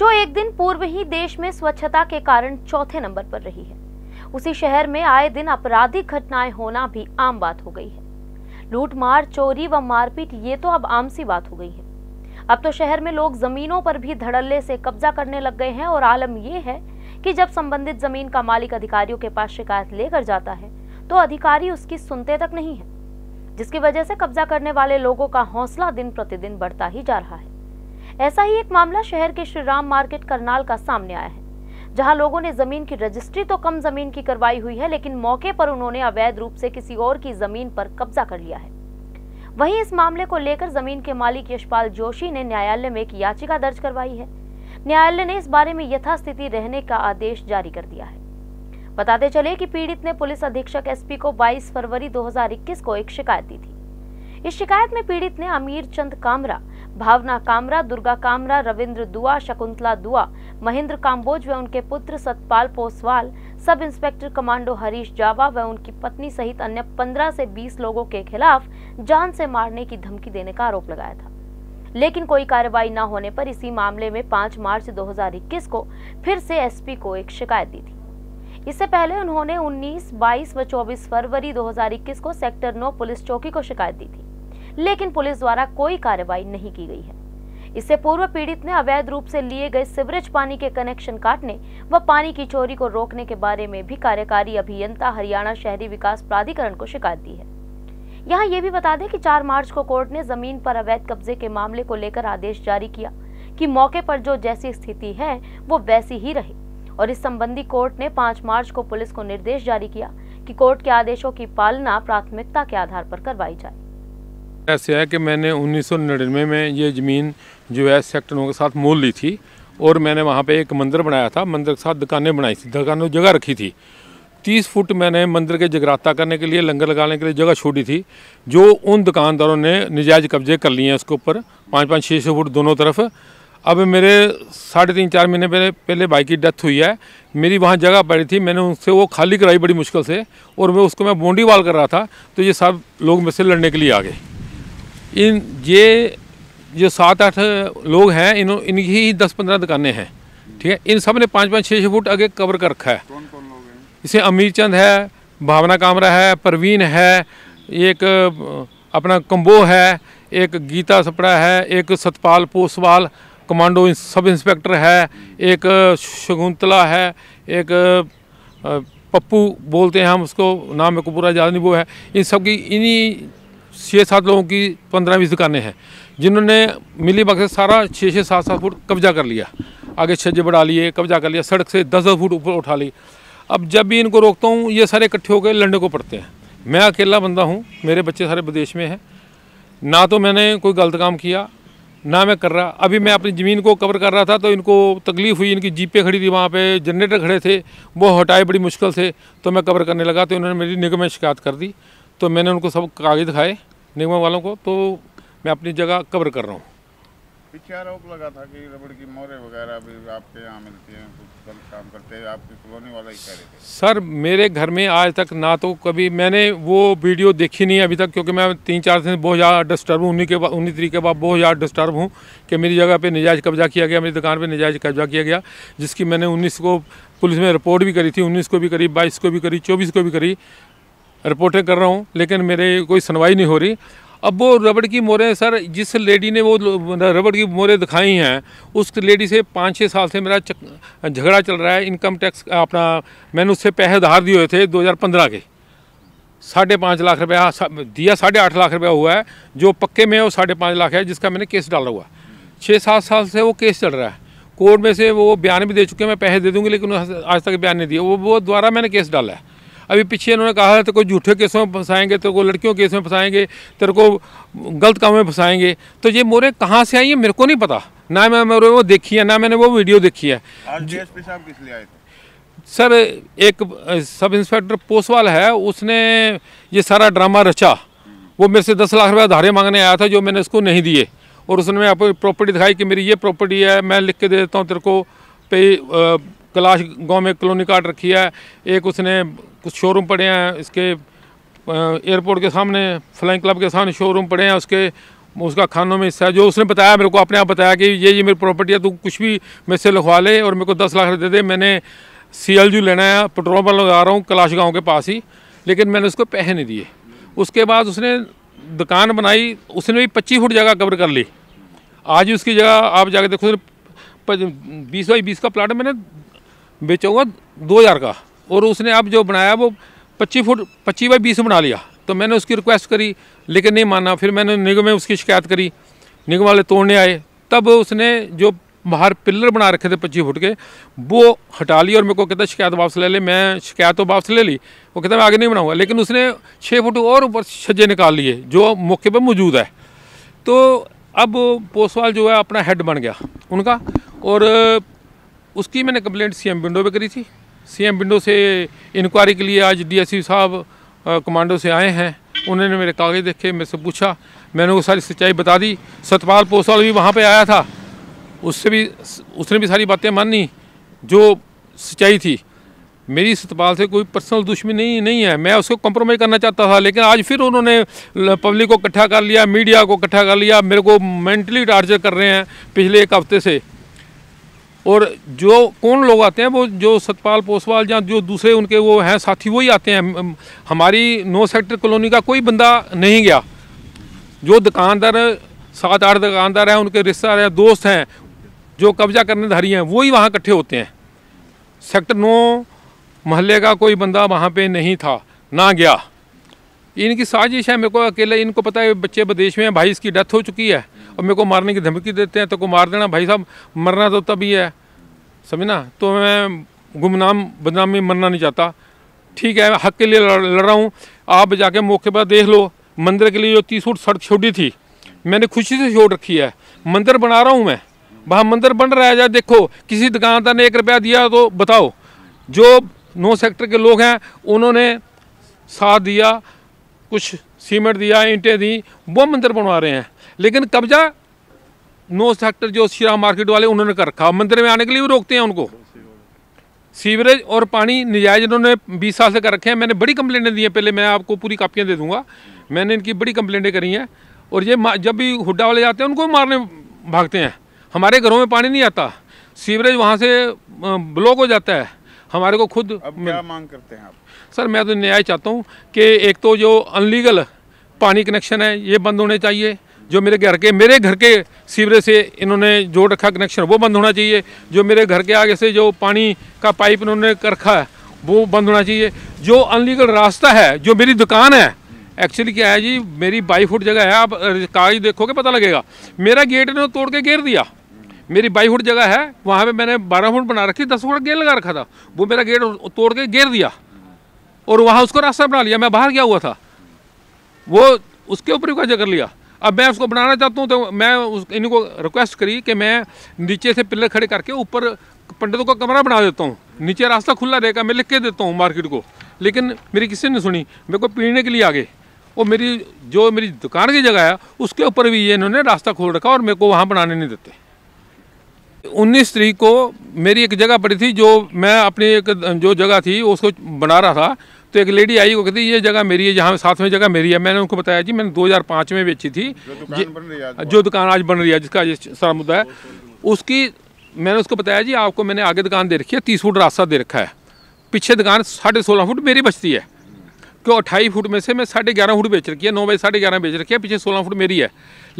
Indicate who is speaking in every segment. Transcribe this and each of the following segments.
Speaker 1: जो एक दिन पूर्व ही देश में स्वच्छता के कारण चौथे नंबर पर रही है उसी शहर में आए दिन आपराधिक घटनाएं होना भी आम बात हो गई है लूटमार चोरी व मारपीट ये तो अब आम सी बात हो गई है अब तो शहर में लोग जमीनों पर भी धड़ल्ले से कब्जा करने लग गए हैं और आलम यह है कि जब संबंधित जमीन का मालिक अधिकारियों के पास शिकायत लेकर जाता है तो अधिकारी उसकी सुनते तक नहीं है जिसकी वजह से कब्जा करने वाले लोगों का हौसला दिन प्रतिदिन बढ़ता ही जा रहा है ऐसा ही एक मामला शहर के श्रीराम मार्केट करनाल का सामने आया है जहां लोगों ने जमीन की रजिस्ट्री तो कम जमीन की करवाई हुई है लेकिन मौके पर उन्होंने अवैध रूप से किसी और की जमीन पर कब्जा कर लिया है वही इस मामले को लेकर जमीन के मालिक यशपाल जोशी ने न्यायालय में एक याचिका दर्ज करवाई है न्यायालय ने इस बारे में यथास्थिति रहने का आदेश जारी कर दिया है बताते चले कि पीड़ित ने पुलिस अधीक्षक एसपी को 22 फरवरी 2021 को एक शिकायत दी थी इस शिकायत में पीड़ित ने अमीर चंद कामरा भावना कामरा दुर्गा कामरा रविंद्र दुआ शकुंतला दुआ महेंद्र काम्बोज व उनके पुत्र Satpal Poswal sub inspector commando Harish जावा व उनकी पत्नी सहित अन्य 15 से 20 लोगों के खिलाफ जान से मारने की धमकी देने का आरोप लगाया था लेकिन कोई कार्रवाई न होने पर इसी मामले में 5 मार्च 2021 को फिर से एसपी को एक शिकायत दी थी इससे पहले उन्होंने 19, 22 व 24 फरवरी 2021 को सेक्टर 9 पुलिस चौकी को शिकायत दी थी लेकिन पुलिस द्वारा कोई कार्रवाई नहीं की गई है इससे पूर्व पीड़ित ने अवैध रूप से लिए गए सिवरेज पानी के कनेक्शन काटने व पानी की चोरी को रोकने के बारे में भी कार्यकारी अभियंता हरियाणा शहरी विकास प्राधिकरण को शिकायत दी है यहाँ ये भी बता दें कि 4 मार्च को कोर्ट ने जमीन पर अवैध कब्जे के मामले को लेकर आदेश जारी किया कि मौके पर जो जैसी स्थिति है वो वैसी ही रहे और इस संबंधी कोर्ट ने 5 मार्च को पुलिस को निर्देश जारी किया कि कोर्ट के आदेशों की पालना प्राथमिकता के आधार पर करवाई जाए
Speaker 2: ऐसे है कि मैंने 1999 में ये ज़मीन जो है सेक्टरों के साथ मोल ली थी और मैंने वहाँ पे एक मंदिर बनाया था मंदिर के साथ दुकानें बनाई थी दुकानों जगह रखी थी तीस फुट मैंने मंदिर के जगराता करने के लिए लंगर लगाने के लिए जगह छोड़ी थी जो उन दुकानदारों ने नजायज़ कब्जे कर लिए हैं उसके ऊपर पाँच पाँच छः छः फुट दोनों तरफ अब मेरे साढ़े तीन चार महीने पहले पहले भाई की डेथ हुई है मेरी वहाँ जगह पड़ी थी मैंने उनसे वो खाली कराई बड़ी मुश्किल से और मैं उसको मैं बोंडी वाल कर रहा था तो ये सब लोग मेरे से लड़ने के लिए आ गए इन ये जो सात आठ लोग हैं इन इनकी ही दस पंद्रह दुकानें हैं ठीक है इन सब ने पाँच पाँच छः छः फुट आगे कवर कर रखा है इसे अमीर चंद है भावना कामरा है परवीन है एक अपना कंबो है एक गीता सपड़ा है एक Satpal Poswal commando sub inspector है एक शगुंतला है एक पप्पू बोलते हैं हम उसको नाम को पूरा याद नहीं वो है इन सब की इन्हीं छः सात लोगों की पंद्रह बीस दुकानें हैं जिन्होंने मिली से सारा छः छः सात सात फुट कब्जा कर लिया आगे छज्जे बढ़ा लिए कब्जा कर लिया सड़क से दस दस फुट ऊपर उठा ली अब जब भी इनको रोकता हूँ ये सारे इकट्ठे होकर लड़ने को पड़ते हैं मैं अकेला बंदा हूँ मेरे बच्चे सारे विदेश में हैं ना तो मैंने कोई गलत काम किया ना मैं कर रहा अभी मैं अपनी ज़मीन को कवर कर रहा था तो इनको तकलीफ़ हुई इनकी जीपें खड़ी थी वहाँ पे जनरेटर खड़े थे वो हटाए बड़ी मुश्किल से तो मैं कवर करने लगा तो इन्होंने मेरी निगम में शिकायत कर दी तो मैंने उनको सब कागज दिखाए निगम वालों को तो मैं अपनी जगह कवर कर रहा हूँ पीछे आरोप लगा था कि रबड़ की मोरे वगैरह भी आपके यहाँ मिलती हैं कुछ गलत काम करते हैं आपकी कॉलोनी वाला ही कह रहे थे सर मेरे घर में आज तक ना तो कभी मैंने वो वीडियो देखी नहीं अभी तक क्योंकि मैं तीन चार दिन बहुत ज़्यादा डिस्टर्ब हूँ उन्हीं के बाद उन्हीं तरीके बाद बहुत ज़्यादा डिस्टर्ब हूँ कि मेरी जगह पर नजायज़ कब्जा किया गया मेरी दुकान पर नजायज़ कब्जा किया गया जिसकी मैंने उन्नीस को पुलिस में रिपोर्ट भी करी थी उन्नीस को भी करी बाईस को भी करी चौबीस को भी करी रिपोर्टें कर रहा हूँ लेकिन मेरे कोई सुनवाई नहीं हो रही अब वो रबड़ की मोरें सर जिस लेडी ने वो रबड़ की मोरें दिखाई हैं उस लेडी से पाँच छः साल से मेरा झगड़ा चल रहा है इनकम टैक्स अपना मैंने उससे पैसे उधार दिए हुए थे 2015 के साढ़े पाँच लाख रुपया दिया साढ़े आठ लाख रुपया हुआ है जो पक्के में है वो साढ़े पाँच लाख है जिसका मैंने केस डाला हुआ छः सात साल से वो केस चल रहा है कोर्ट में से वो बयान भी दे चुके हैं मैं पैसे दे दूँगी लेकिन आज तक बयान नहीं दिया वो वो द्वारा मैंने केस डाला है अभी पीछे इन्होंने कहा तेरे को झूठे केसों में फंसाएंगे तेरे को लड़कियों केस में फंसाएंगे तेरे को गलत काम में फंसाएंगे तो ये मोरे कहाँ से आई है मेरे को नहीं पता ना मैं मेरे वो देखी है ना मैंने वो वीडियो देखी है सर एक सब इंस्पेक्टर पोसवाल है उसने ये सारा ड्रामा रचा वो मेरे से दस लाख रुपया धारे मांगने आया था जो मैंने उसको नहीं दिए और उसने मैं अपनी प्रॉपर्टी दिखाई कि मेरी ये प्रॉपर्टी है मैं लिख के दे देता हूँ तेरे को पे कैलाश गांव में कॉलोनी काट रखी है एक उसने कुछ शोरूम पड़े हैं इसके एयरपोर्ट के सामने फ्लाइंग क्लब के सामने शोरूम पड़े हैं उसके उसका खानों में हिस्सा है जो उसने बताया मेरे को अपने आप बताया कि ये ये मेरी प्रॉपर्टी है तू कुछ भी मेरे से लिखवा ले और मेरे को दस लाख दे दे मैंने सी एल जू लेना है पेट्रोल पंप लगा रहा हूँ कैलाश गाँव के पास ही लेकिन मैंने उसको पैसे नहीं दिए उसके बाद उसने दुकान बनाई उसने भी पच्चीस फुट जगह कवर कर ली आज उसकी जगह आप जाके देखो बीस बाई बीस का प्लाट मैंने बेचूंगा दो हज़ार का और उसने अब जो बनाया वो पच्चीस फुट पच्चीस बाई बीस बना लिया तो मैंने उसकी रिक्वेस्ट करी लेकिन नहीं माना फिर मैंने निगम में उसकी शिकायत करी निगम वाले तोड़ने आए तब उसने जो बाहर पिलर बना रखे थे पच्चीस फुट के वो हटा ली और मेरे को कहता शिकायत वापस ले ले मैं शिकायत तो वापस ले ली वो कहता मैं आगे नहीं बनाऊंगा लेकिन उसने छः फुट और ऊपर छज्जे निकाल लिए जो मौके पर मौजूद है तो अब पोसवाल जो है अपना हेड बन गया उनका और उसकी मैंने कंप्लेंट सीएम विंडो पर करी थी सीएम विंडो से इंक्वायरी के लिए आज डीएसपी साहब कमांडो से आए हैं उन्होंने मेरे कागज़ देखे मेरे से पूछा मैंने वो सारी सच्चाई बता दी सतपाल पोसवाल भी वहाँ पर आया था उससे भी उसने भी सारी बातें मानी जो सच्चाई थी मेरी सतपाल से कोई पर्सनल दुश्मनी नहीं नहीं है मैं उसको कॉम्प्रोमाइज़ करना चाहता था लेकिन आज फिर उन्होंने पब्लिक को इकट्ठा कर लिया मीडिया को इकट्ठा कर लिया मेरे को मेंटली टार्चर कर रहे हैं पिछले एक हफ्ते से और जो कौन लोग आते हैं वो जो सतपाल पोसवाल या जो दूसरे उनके वो हैं साथी वही आते हैं हमारी नौ सेक्टर कॉलोनी का कोई बंदा नहीं गया जो दुकानदार सात आठ दुकानदार हैं उनके रिश्तेदार हैं दोस्त हैं जो कब्जा करने धारी हैं वही वहाँ इकट्ठे होते हैं सेक्टर नौ महल्ले का कोई बंदा वहाँ पे नहीं था ना गया इनकी साजिश है मेरे को अकेले इनको पता है बच्चे विदेश में हैं भाई इसकी डेथ हो चुकी है और मेरे को मारने की धमकी देते हैं तो को मार देना भाई साहब मरना तो तभी है समझना तो मैं गुमनाम बदनामी मरना नहीं चाहता ठीक है हक के लिए लड़, लड़ रहा हूँ आप जाके मौके पर देख लो मंदिर के लिए जो तीस फुट सड़क छोड़ी थी मैंने खुशी से छोड़ रखी है मंदिर बना रहा हूँ मैं वहाँ मंदिर बन रहा है जाए देखो किसी दुकानदार ने एक रुपया दिया तो बताओ जो नौ सेक्टर के लोग हैं उन्होंने साथ दिया कुछ सीमेंट दिया ईंटें दी वो मंदिर बनवा रहे हैं लेकिन कब्जा नौ सेक्टर जो शिरा मार्केट वाले उन्होंने कर रखा मंदिर में आने के लिए भी रोकते हैं उनको सीवरेज और पानी नजायज इन्होंने बीस साल से कर रखे हैं मैंने बड़ी कंप्लेटें दी हैं पहले मैं आपको पूरी कापियाँ दे दूंगा मैंने इनकी बड़ी कंप्लेटें करी हैं और ये जब भी हुड्डा वाले जाते हैं उनको मारने भागते हैं हमारे घरों में पानी नहीं आता सीवरेज वहाँ से ब्लॉक हो जाता है हमारे को खुद अब क्या मांग करते हैं आप सर मैं तो न्याय चाहता हूँ कि एक तो जो अनलीगल पानी कनेक्शन है ये बंद होने चाहिए जो मेरे घर के मेरे घर के सीवरेज से इन्होंने जोड़ रखा कनेक्शन वो बंद होना चाहिए जो मेरे घर के आगे से जो पानी का पाइप इन्होंने कर रखा है वो बंद होना चाहिए जो अनलीगल रास्ता है जो मेरी दुकान है एक्चुअली क्या है जी मेरी बाई फुट जगह है आप कागज देखोगे पता लगेगा मेरा गेट इन्होंने तोड़ के घेर दिया मेरी बाई फुट जगह है वहाँ पे मैंने बारह फुट बना रखी दस फुट गेट लगा रखा था वो मेरा गेट तोड़ के घेर दिया और वहाँ उसको रास्ता बना लिया मैं बाहर गया हुआ था वो उसके ऊपर ही कर लिया अब मैं उसको बनाना चाहता हूँ तो मैं उस इनको रिक्वेस्ट करी कि मैं नीचे से पिलर खड़े करके ऊपर पंडितों का कमरा बना देता हूँ नीचे रास्ता खुला रहेगा मैं लिख के देता हूँ मार्केट को लेकिन मेरी किसी ने सुनी मेरे को पीने के लिए आगे और मेरी जो मेरी दुकान की जगह है उसके ऊपर भी ये इन्होंने रास्ता खोल रखा और मेरे को वहाँ बनाने नहीं देते उन्नीस तरीक को मेरी एक जगह पड़ी थी जो मैं अपनी एक जो जगह थी उसको बना रहा था तो एक लेडी आई वो कहती ये जगह मेरी है जहाँ साथ में जगह मेरी है मैंने उनको बताया जी मैंने 2005 में बेची थी जो दुकान बन रही है जो दुकान आज बन रही है जिसका सारा मुद्दा है उसकी मैंने उसको बताया जी आपको मैंने आगे दुकान दे रखी है तीस फुट रास्ता दे रखा है पीछे दुकान साढ़े सोलह फुट मेरी बचती है क्यों अट्ठाई फुट में से मैं साढ़े ग्यारह फुट बेच रखी है नौ बाई साढ़े ग्यारह बेच रखी है पीछे सोलह फुट मेरी है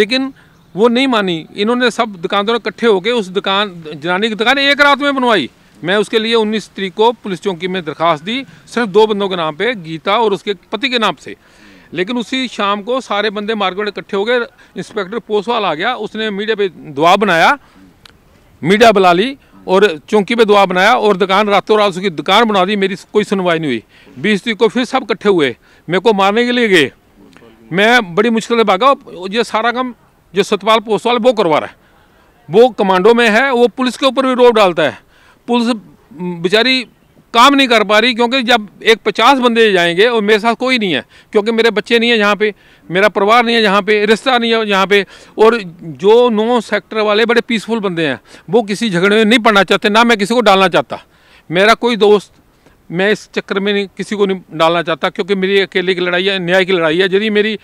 Speaker 2: लेकिन वो नहीं मानी इन्होंने सब दुकानदारों इकट्ठे होकर उस दुकान जनानी की दुकान एक रात में बनवाई मैं उसके लिए 19 तरीक को पुलिस चौकी में दरखास्त दी सिर्फ दो बंदों के नाम पे गीता और उसके पति के नाम से लेकिन उसी शाम को सारे बंदे मार्केट इकट्ठे हो गए इंस्पेक्टर पोसवाल आ गया उसने मीडिया पे दुआ बनाया मीडिया बुला ली और चौकी पे दुआ बनाया और दुकान रातों रात उसकी दुकान बना दी मेरी कोई सुनवाई नहीं हुई बीस तरीक को फिर सब इकट्ठे हुए मेरे को मारने के लिए गए मैं बड़ी मुश्किल से भागा ये सारा काम जो सतपाल पोस्टवाल वो करवा रहा है वो कमांडो में है वो पुलिस के ऊपर भी रोब डालता है पुलिस बेचारी काम नहीं कर पा रही क्योंकि जब एक पचास बंदे जाएंगे और मेरे साथ कोई नहीं है क्योंकि मेरे बच्चे नहीं है यहाँ पे मेरा परिवार नहीं है यहाँ पे रिश्ता नहीं है यहाँ पे और जो नौ सेक्टर वाले बड़े पीसफुल बंदे हैं वो किसी झगड़े में नहीं पढ़ना चाहते ना मैं किसी को डालना चाहता मेरा कोई दोस्त मैं इस चक्कर में नहीं किसी को नहीं डालना चाहता क्योंकि मेरी अकेले की लड़ाई है न्याय की लड़ाई है यदि मेरी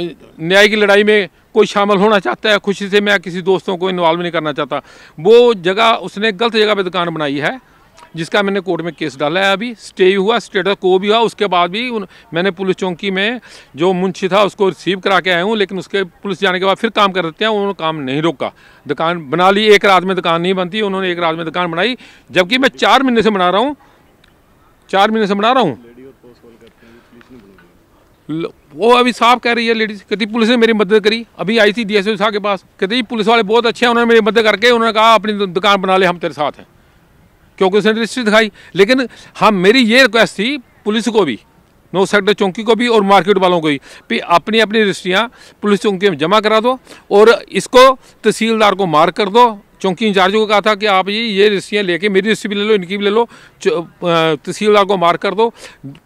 Speaker 2: न्याय की लड़ाई में कोई शामिल होना चाहता है खुशी से मैं किसी दोस्तों को इन्वॉल्व नहीं करना चाहता वो जगह उसने गलत जगह पर दुकान बनाई है जिसका मैंने कोर्ट में केस डाला है अभी स्टे हुआ स्टेटस को भी हुआ उसके बाद भी उन, मैंने पुलिस चौकी में जो मुंशी था उसको रिसीव करा के आया हूँ लेकिन उसके पुलिस जाने के बाद फिर काम कर देते हैं उन्होंने काम नहीं रोका दुकान बना ली एक रात में दुकान नहीं बनती उन्होंने एक रात में दुकान बनाई जबकि मैं चार महीने से बना रहा हूँ चार महीने से बना रहा हूँ वो अभी साफ कह रही है लेडीज कहती पुलिस ने मेरी मदद करी अभी आई थी डी एस के पास कहते पुलिस वाले बहुत अच्छे हैं उन्होंने मेरी मदद करके उन्होंने कहा अपनी दुकान बना ले हम तेरे साथ हैं क्योंकि उसने रजिस्ट्री दिखाई लेकिन हम हाँ, मेरी ये रिक्वेस्ट थी पुलिस को भी नौ सेक्टर चौकी को भी और मार्केट वालों को भी भी अपनी अपनी रजिस्ट्रियाँ पुलिस चौकी में जमा करा दो और इसको तहसीलदार को मार्क कर दो चौकी इंचार्ज को कहा था कि आप ये ये रस्सियाँ लेके मेरी रस्सी भी ले लो इनकी भी ले लो तहसीलदार को मार कर दो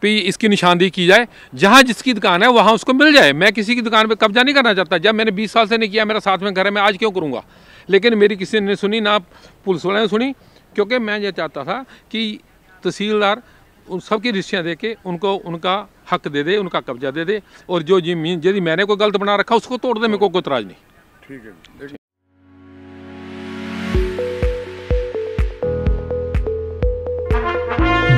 Speaker 2: भी इसकी निशानदेही की जाए जहाँ जिसकी दुकान है वहाँ उसको मिल जाए मैं किसी की दुकान पर कब्जा नहीं करना चाहता जब मैंने बीस साल से नहीं किया मेरा साथ में घर है मैं आज क्यों करूँगा लेकिन मेरी किसी ने सुनी ना पुलिस वाले ने सुनी क्योंकि मैं ये चाहता था कि तहसीलदार उन सबकी रिश्तियाँ दे के उनको उनका हक दे दे उनका कब्जा दे दे और जो जी यदि मैंने कोई गलत बना रखा उसको तोड़ दे मेरे को कोई तराज नहीं ठीक है